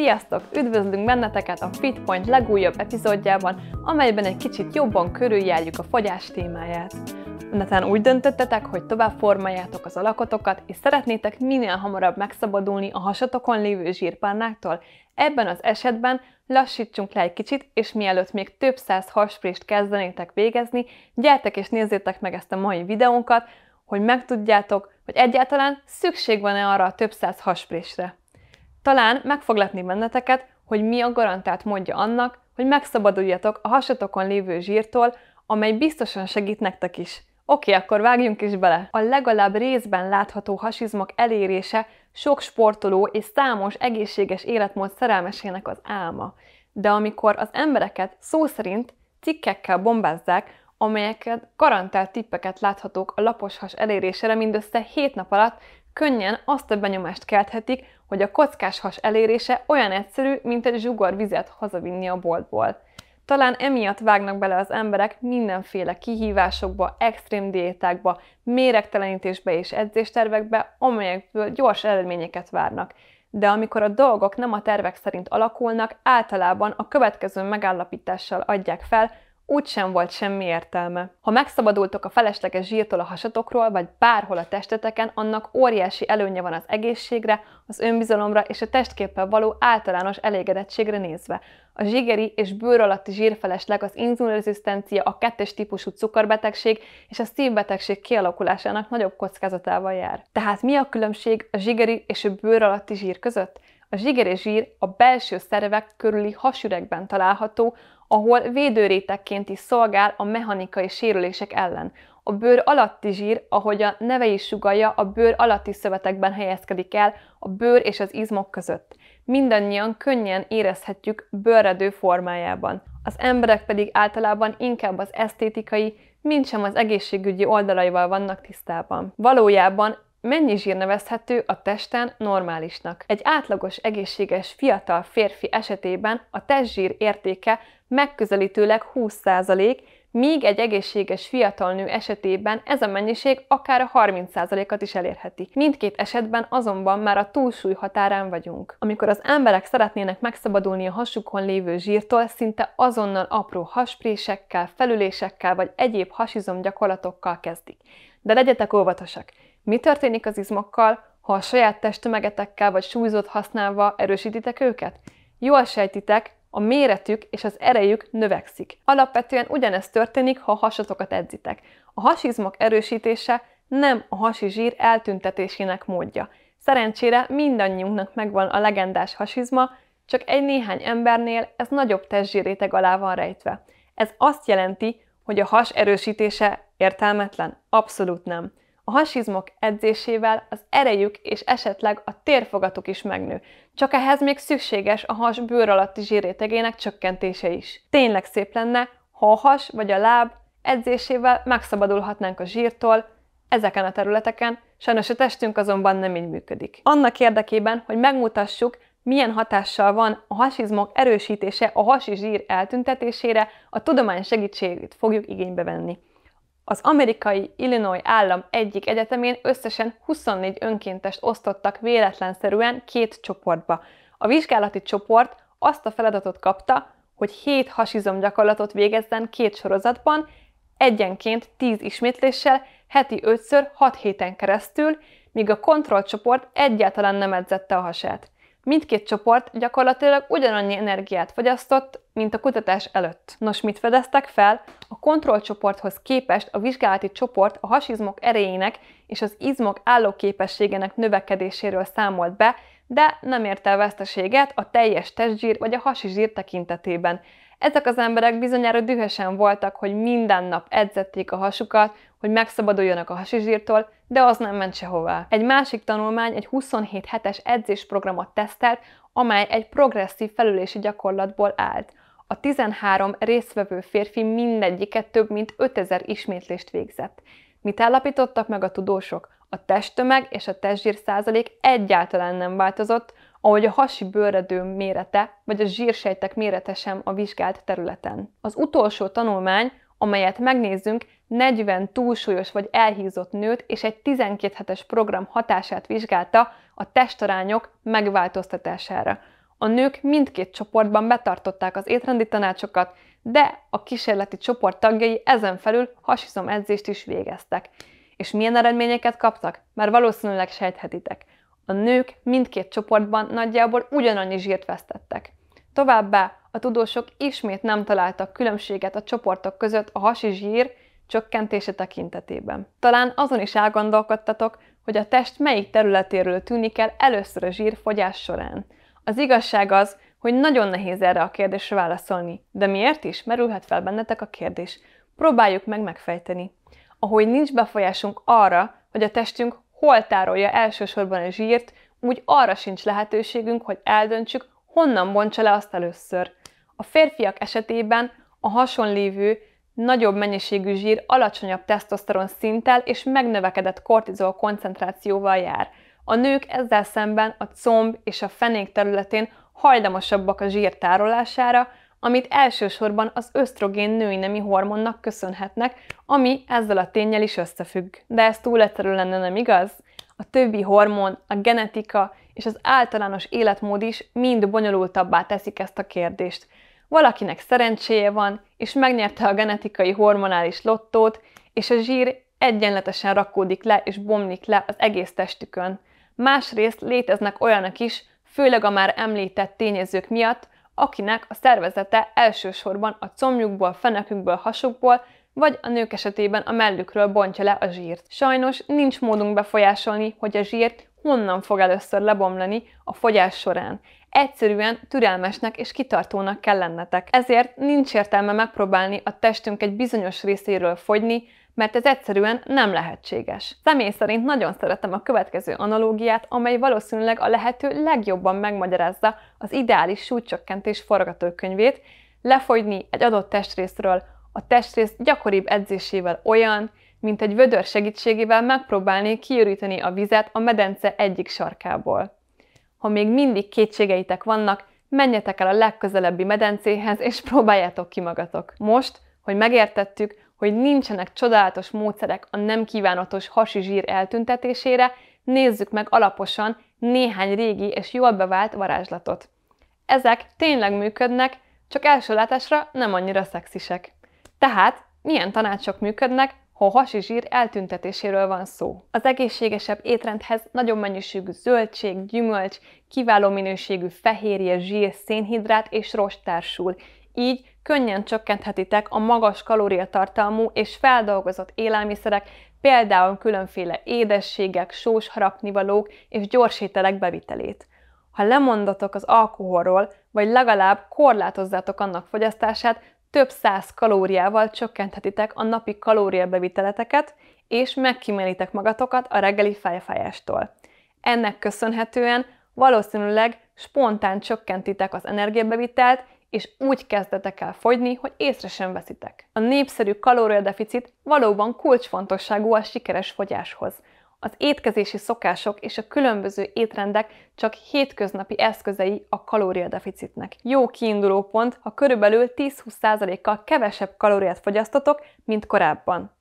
Sziasztok! Üdvözlünk benneteket a Fitpoint legújabb epizódjában, amelyben egy kicsit jobban körüljárjuk a fogyás témáját. Netán úgy döntöttetek, hogy tovább formáljátok az alakotokat, és szeretnétek minél hamarabb megszabadulni a hasatokon lévő zsírpárnáktól. Ebben az esetben lassítsunk le egy kicsit, és mielőtt még több száz hasprést kezdenétek végezni, gyertek és nézzétek meg ezt a mai videónkat, hogy megtudjátok, hogy egyáltalán szükség van-e arra a több száz hasprésre. Talán meg fog lepni benneteket, hogy mi a garantált módja annak, hogy megszabaduljatok a hasatokon lévő zsírtól, amely biztosan segít nektek is. Oké, akkor vágjunk is bele. A legalább részben látható hasizmok elérése sok sportoló és számos egészséges életmód szerelmesének az álma. De amikor az embereket szó szerint cikkekkel bombázzák, amelyeket garantált tippeket láthatók a lapos has elérésére mindössze 7 nap alatt, könnyen azt a benyomást kelthetik, hogy a kockás has elérése olyan egyszerű, mint egy zsugor vizet hazavinni a boltból. Talán emiatt vágnak bele az emberek mindenféle kihívásokba, extrém diétákba, méregtelenítésbe és edzéstervekbe, amelyekből gyors eredményeket várnak. De amikor a dolgok nem a tervek szerint alakulnak, általában a következő megállapítással adják fel, úgy sem volt semmi értelme. Ha megszabadultok a felesleges zsírtól a hasatokról, vagy bárhol a testeteken, annak óriási előnye van az egészségre, az önbizalomra és a testképpel való általános elégedettségre nézve. A zsigeri és bőr alatti zsírfelesleg az inzulinrezisztencia, a kettes típusú cukorbetegség és a szívbetegség kialakulásának nagyobb kockázatával jár. Tehát mi a különbség a zsigeri és a bőr alatti zsír között? A zsigeri zsír a belső szervek körüli hasüregben található, ahol védőrétekként is szolgál a mechanikai sérülések ellen. A bőr alatti zsír, ahogy a neve is sugalja, a bőr alatti szövetekben helyezkedik el, a bőr és az izmok között. Mindannyian könnyen érezhetjük bőrredő formájában. Az emberek pedig általában inkább az esztétikai, mintsem az egészségügyi oldalaival vannak tisztában. Valójában Mennyi zsír nevezhető a testen normálisnak? Egy átlagos egészséges fiatal férfi esetében a testzsír értéke megközelítőleg 20%, míg egy egészséges fiatal nő esetében ez a mennyiség akár a 30%-at is elérheti. Mindkét esetben azonban már a túlsúly határán vagyunk. Amikor az emberek szeretnének megszabadulni a hasukon lévő zsírtól, szinte azonnal apró hasprésekkel, felülésekkel vagy egyéb hasizom gyakorlatokkal kezdik. De legyetek óvatosak! Mi történik az izmokkal, ha a saját testtömegetekkel vagy súlyzót használva erősítitek őket? Jól sejtitek, a méretük és az erejük növekszik. Alapvetően ugyanezt történik, ha a hasatokat edzitek. A hasizmok erősítése nem a hasi zsír eltüntetésének módja. Szerencsére mindannyiunknak megvan a legendás hasizma, csak egy néhány embernél ez nagyobb testzsírréteg alá van rejtve. Ez azt jelenti, hogy a has erősítése értelmetlen? Abszolút nem. A hasizmok edzésével az erejük és esetleg a térfogatuk is megnő, csak ehhez még szükséges a has bőr alatti zsírrétegének csökkentése is. Tényleg szép lenne, ha a has vagy a láb edzésével megszabadulhatnánk a zsírtól, ezeken a területeken, sajnos a testünk azonban nem így működik. Annak érdekében, hogy megmutassuk, milyen hatással van a hasizmok erősítése a hasi zsír eltüntetésére, a tudomány segítségét fogjuk igénybe venni. Az amerikai Illinois állam egyik egyetemén összesen 24 önkéntest osztottak véletlenszerűen két csoportba. A vizsgálati csoport azt a feladatot kapta, hogy 7 hasizom gyakorlatot végezzen két sorozatban, egyenként 10 ismétléssel, heti 5-ször 6 héten keresztül, míg a kontrollcsoport egyáltalán nem edzette a hasát. Mindkét csoport gyakorlatilag ugyanannyi energiát fogyasztott, mint a kutatás előtt. Nos, mit fedeztek fel? A kontrollcsoporthoz képest a vizsgálati csoport a hasizmok erejének és az izmok állóképességének növekedéséről számolt be, de nem ért el veszteséget a teljes testzsír vagy a hasi zsír tekintetében. Ezek az emberek bizonyára dühösen voltak, hogy minden nap edzették a hasukat, hogy megszabaduljanak a hasizsírtól, de az nem ment sehová. Egy másik tanulmány egy 27 hetes edzésprogramot tesztelt, amely egy progresszív felülési gyakorlatból állt. A 13 résztvevő férfi mindegyiket több mint 5000 ismétlést végzett. Mit állapítottak meg a tudósok? A testtömeg és a testzsír százalék egyáltalán nem változott, ahogy a hasi bőredő mérete vagy a zsírsejtek mérete sem a vizsgált területen. Az utolsó tanulmány, amelyet megnézzünk, 40 túlsúlyos vagy elhízott nőt és egy 12 hetes program hatását vizsgálta a testarányok megváltoztatására. A nők mindkét csoportban betartották az étrendi tanácsokat, de a kísérleti csoport tagjai ezen felül hasizom edzést is végeztek. És milyen eredményeket kaptak? Már valószínűleg sejthetitek. A nők mindkét csoportban nagyjából ugyanannyi zsírt vesztettek. Továbbá a tudósok ismét nem találtak különbséget a csoportok között a hasi zsír csökkentése tekintetében. Talán azon is elgondolkodtatok, hogy a test melyik területéről tűnik el először a zsírfogyás során. Az igazság az, hogy nagyon nehéz erre a kérdésre válaszolni, de miért is merülhet fel bennetek a kérdés. Próbáljuk meg megfejteni. Ahogy nincs befolyásunk arra, hogy a testünk hol tárolja elsősorban a zsírt, úgy arra sincs lehetőségünk, hogy eldöntsük, honnan bontsa le azt először. A férfiak esetében a hasonlévő, nagyobb mennyiségű zsír alacsonyabb tesztoszteron szinttel és megnövekedett kortizol koncentrációval jár. A nők ezzel szemben a comb és a fenék területén hajlamosabbak a zsír tárolására, amit elsősorban az ösztrogén női nemi hormonnak köszönhetnek, ami ezzel a tényel is összefügg. De ez túl egyszerű lenne, nem igaz? A többi hormon, a genetika és az általános életmód is mind bonyolultabbá teszik ezt a kérdést. Valakinek szerencséje van, és megnyerte a genetikai hormonális lottót, és a zsír egyenletesen rakódik le és bomlik le az egész testükön. Másrészt léteznek olyanok is, főleg a már említett tényezők miatt, akinek a szervezete elsősorban a combjukból, fenekükből, hasukból, vagy a nők esetében a mellükről bontja le a zsírt. Sajnos nincs módunk befolyásolni, hogy a zsírt honnan fog először lebomlani a fogyás során. Egyszerűen türelmesnek és kitartónak kell lennetek. Ezért nincs értelme megpróbálni a testünk egy bizonyos részéről fogyni, mert ez egyszerűen nem lehetséges. Személy szerint nagyon szeretem a következő analógiát, amely valószínűleg a lehető legjobban megmagyarázza az ideális súlycsökkentés forgatókönyvét, lefogyni egy adott testrészről a testrész gyakoribb edzésével olyan, mint egy vödör segítségével megpróbálni kiüríteni a vizet a medence egyik sarkából. Ha még mindig kétségeitek vannak, menjetek el a legközelebbi medencéhez, és próbáljátok ki magatok. Most, hogy megértettük, hogy nincsenek csodálatos módszerek a nem kívánatos hasi zsír eltüntetésére, nézzük meg alaposan néhány régi és jól bevált varázslatot. Ezek tényleg működnek, csak első látásra nem annyira szexisek. Tehát milyen tanácsok működnek, hol hasi zsír eltüntetéséről van szó. Az egészségesebb étrendhez nagyobb mennyiségű zöldség, gyümölcs, kiváló minőségű fehérje, zsír, szénhidrát és rost társul, így könnyen csökkenthetitek a magas kalóriatartalmú és feldolgozott élelmiszerek, például különféle édességek, sós harapnivalók és gyorsételek bevitelét. Ha lemondatok az alkoholról, vagy legalább korlátozzátok annak fogyasztását, több száz kalóriával csökkenthetitek a napi kalóriabeviteleteket, és megkímélitek magatokat a reggeli fejfájástól. Ennek köszönhetően valószínűleg spontán csökkentitek az energiabevitelt, és úgy kezdetek el fogyni, hogy észre sem veszitek. A népszerű kalóriadeficit valóban kulcsfontosságú a sikeres fogyáshoz, az étkezési szokások és a különböző étrendek csak hétköznapi eszközei a kalóriadeficitnek. Jó kiinduló pont, ha körülbelül 10-20%-kal kevesebb kalóriát fogyasztotok, mint korábban.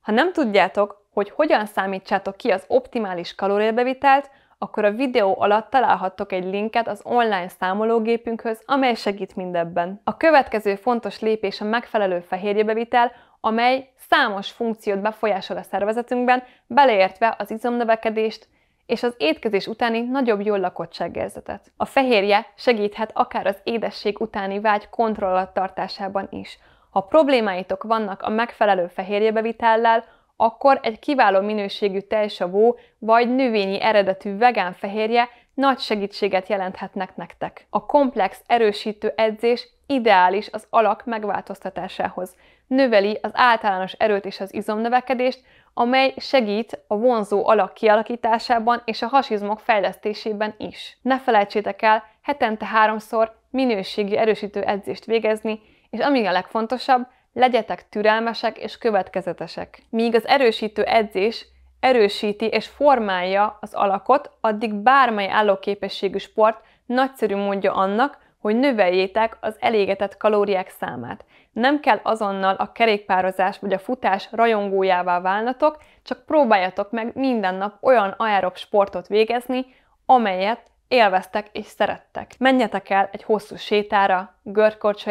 Ha nem tudjátok, hogy hogyan számítsátok ki az optimális kalóriabevitelt, akkor a videó alatt találhattok egy linket az online számológépünkhöz, amely segít mindebben. A következő fontos lépés a megfelelő fehérjebevitel, amely számos funkciót befolyásol a szervezetünkben, beleértve az izomnövekedést és az étkezés utáni nagyobb jól lakottságérzetet. A fehérje segíthet akár az édesség utáni vágy kontrollattartásában is. Ha problémáitok vannak a megfelelő fehérjebevitellel, akkor egy kiváló minőségű tejsavó vagy növényi eredetű vegán fehérje nagy segítséget jelenthetnek nektek. A komplex erősítő edzés ideális az alak megváltoztatásához, növeli az általános erőt és az izomnövekedést, amely segít a vonzó alak kialakításában és a hasizmok fejlesztésében is. Ne felejtsétek el hetente háromszor minőségi erősítő edzést végezni, és ami a legfontosabb, legyetek türelmesek és következetesek. Míg az erősítő edzés erősíti és formálja az alakot, addig bármely állóképességű sport nagyszerű módja annak, hogy növeljétek az elégetett kalóriák számát. Nem kell azonnal a kerékpározás vagy a futás rajongójává válnatok, csak próbáljatok meg minden nap olyan aerob sportot végezni, amelyet élveztek és szerettek. Menjetek el egy hosszú sétára, görkort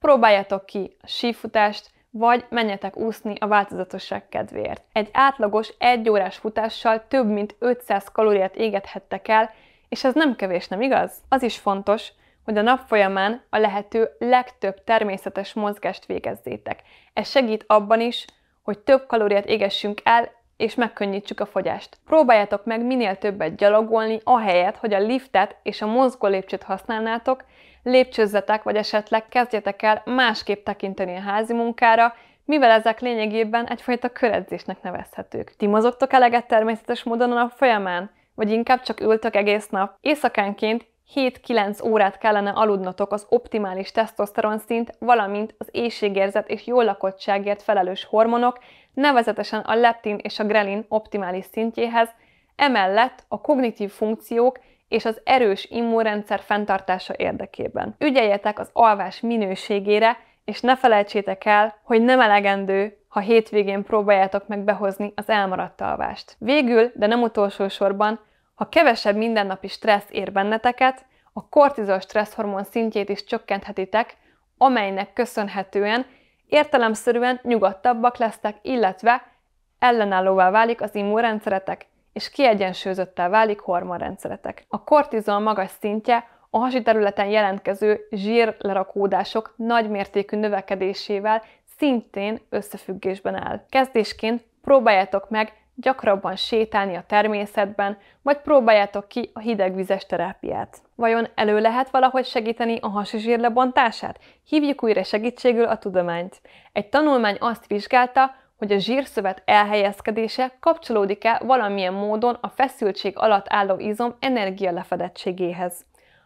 próbáljatok ki a sífutást, vagy menjetek úszni a változatosság kedvéért. Egy átlagos egy órás futással több mint 500 kalóriát égethettek el, és ez nem kevés, nem igaz? Az is fontos, hogy a nap folyamán a lehető legtöbb természetes mozgást végezzétek. Ez segít abban is, hogy több kalóriát égessünk el, és megkönnyítsük a fogyást. Próbáljátok meg minél többet gyalogolni, ahelyett, hogy a liftet és a mozgó lépcsőt használnátok, lépcsőzzetek, vagy esetleg kezdjetek el másképp tekinteni a házi munkára, mivel ezek lényegében egyfajta köredzésnek nevezhetők. Ti mozogtok eleget természetes módon a nap folyamán? Vagy inkább csak ültök egész nap? Éjszakánként 7-9 órát kellene aludnotok az optimális tesztoszteron szint, valamint az éjségérzet és jól lakottságért felelős hormonok, nevezetesen a leptin és a grelin optimális szintjéhez, emellett a kognitív funkciók és az erős immunrendszer fenntartása érdekében. Ügyeljetek az alvás minőségére, és ne felejtsétek el, hogy nem elegendő, ha hétvégén próbáljátok meg behozni az elmaradt alvást. Végül, de nem utolsó sorban, ha kevesebb mindennapi stressz ér benneteket, a kortizol stresszhormon szintjét is csökkenthetitek, amelynek köszönhetően értelemszerűen nyugodtabbak lesztek, illetve ellenállóvá válik az immunrendszeretek, és kiegyensúlyozottá válik hormonrendszeretek. A kortizol magas szintje a hasi területen jelentkező zsírlerakódások nagymértékű növekedésével szintén összefüggésben áll. Kezdésként próbáljátok meg gyakrabban sétálni a természetben, vagy próbáljátok ki a hidegvizes terápiát. Vajon elő lehet valahogy segíteni a hasi zsír lebontását? Hívjuk újra segítségül a tudományt. Egy tanulmány azt vizsgálta, hogy a zsírszövet elhelyezkedése kapcsolódik-e valamilyen módon a feszültség alatt álló izom energialefedettségéhez.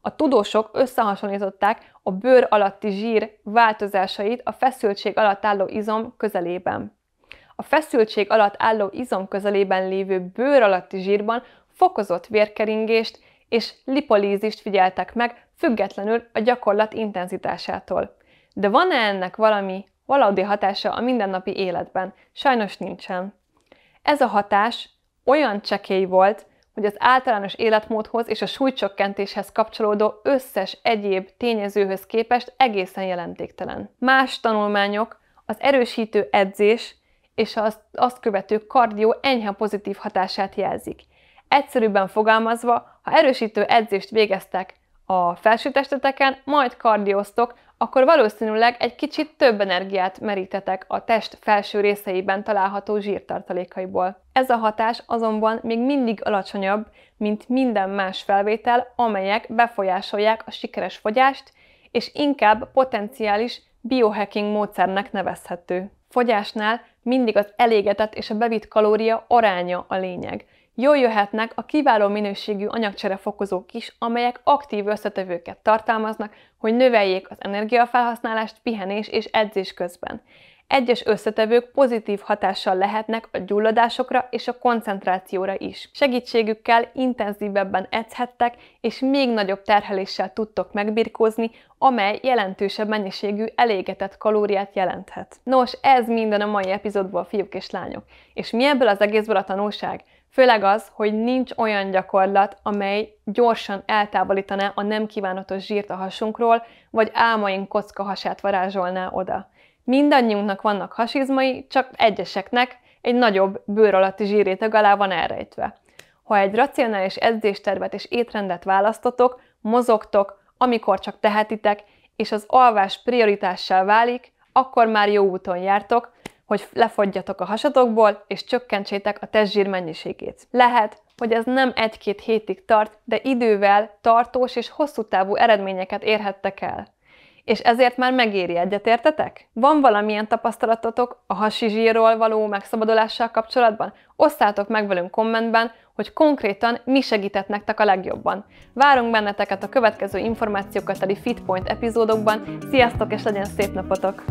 A tudósok összehasonlították a bőr alatti zsír változásait a feszültség alatt álló izom közelében. A feszültség alatt álló izom közelében lévő bőr alatti zsírban fokozott vérkeringést és lipolízist figyeltek meg, függetlenül a gyakorlat intenzitásától. De van-e ennek valami valódi hatása a mindennapi életben? Sajnos nincsen. Ez a hatás olyan csekély volt, hogy az általános életmódhoz és a súlycsökkentéshez kapcsolódó összes egyéb tényezőhöz képest egészen jelentéktelen. Más tanulmányok az erősítő edzés és az azt követő kardió enyhe pozitív hatását jelzik. Egyszerűbben fogalmazva, ha erősítő edzést végeztek a felsőtesteteken, majd kardioztok, akkor valószínűleg egy kicsit több energiát merítetek a test felső részeiben található zsírtartalékaiból. Ez a hatás azonban még mindig alacsonyabb, mint minden más felvétel, amelyek befolyásolják a sikeres fogyást, és inkább potenciális biohacking módszernek nevezhető fogyásnál mindig az elégetett és a bevitt kalória aránya a lényeg. Jól jöhetnek a kiváló minőségű anyagcserefokozók is, amelyek aktív összetevőket tartalmaznak, hogy növeljék az energiafelhasználást pihenés és edzés közben. Egyes összetevők pozitív hatással lehetnek a gyulladásokra és a koncentrációra is. Segítségükkel intenzívebben edzhettek, és még nagyobb terheléssel tudtok megbirkózni, amely jelentősebb mennyiségű elégetett kalóriát jelenthet. Nos, ez minden a mai epizódból, fiúk és lányok. És mi ebből az egészből a tanulság? Főleg az, hogy nincs olyan gyakorlat, amely gyorsan eltávolítaná a nem kívánatos zsírt a hasunkról, vagy álmaink kocka hasát varázsolná oda. Mindannyiunknak vannak hasizmai, csak egyeseknek egy nagyobb bőr alatti zsírétag alá van elrejtve. Ha egy racionális edzéstervet és étrendet választotok, mozogtok, amikor csak tehetitek, és az alvás prioritássá válik, akkor már jó úton jártok, hogy lefogyjatok a hasatokból, és csökkentsétek a testzsír mennyiségét. Lehet, hogy ez nem egy-két hétig tart, de idővel tartós és hosszú távú eredményeket érhettek el. És ezért már megéri, értetek? Van valamilyen tapasztalatotok a hasi zsírról való megszabadulással kapcsolatban? Osszátok meg velünk kommentben, hogy konkrétan mi segített nektek a legjobban. Várunk benneteket a következő információkat a Fitpoint epizódokban. Sziasztok és legyen szép napotok!